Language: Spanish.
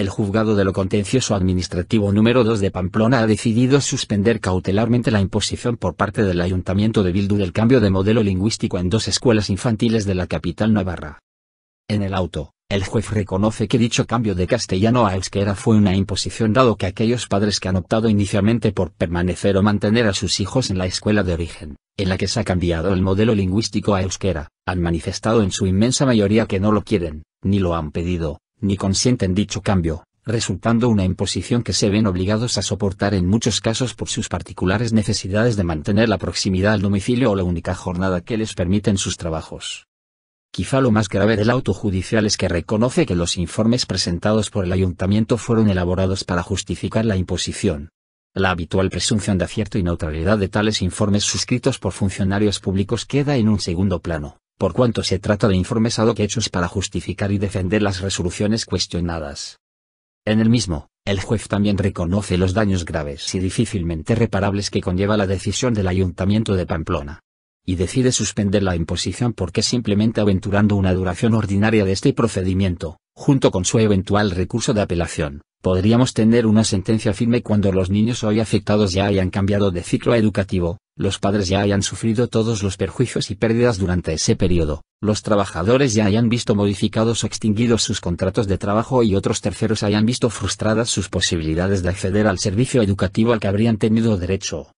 el juzgado de lo contencioso administrativo número 2 de Pamplona ha decidido suspender cautelarmente la imposición por parte del Ayuntamiento de Bildu del cambio de modelo lingüístico en dos escuelas infantiles de la capital navarra. En el auto, el juez reconoce que dicho cambio de castellano a euskera fue una imposición dado que aquellos padres que han optado inicialmente por permanecer o mantener a sus hijos en la escuela de origen, en la que se ha cambiado el modelo lingüístico a euskera, han manifestado en su inmensa mayoría que no lo quieren, ni lo han pedido, ni consienten dicho cambio, resultando una imposición que se ven obligados a soportar en muchos casos por sus particulares necesidades de mantener la proximidad al domicilio o la única jornada que les permiten sus trabajos. Quizá lo más grave del auto judicial es que reconoce que los informes presentados por el ayuntamiento fueron elaborados para justificar la imposición. La habitual presunción de acierto y neutralidad de tales informes suscritos por funcionarios públicos queda en un segundo plano por cuanto se trata de informes ad hoc hechos para justificar y defender las resoluciones cuestionadas. En el mismo, el juez también reconoce los daños graves y difícilmente reparables que conlleva la decisión del Ayuntamiento de Pamplona. Y decide suspender la imposición porque simplemente aventurando una duración ordinaria de este procedimiento, junto con su eventual recurso de apelación, podríamos tener una sentencia firme cuando los niños hoy afectados ya hayan cambiado de ciclo educativo, los padres ya hayan sufrido todos los perjuicios y pérdidas durante ese periodo, los trabajadores ya hayan visto modificados o extinguidos sus contratos de trabajo y otros terceros hayan visto frustradas sus posibilidades de acceder al servicio educativo al que habrían tenido derecho,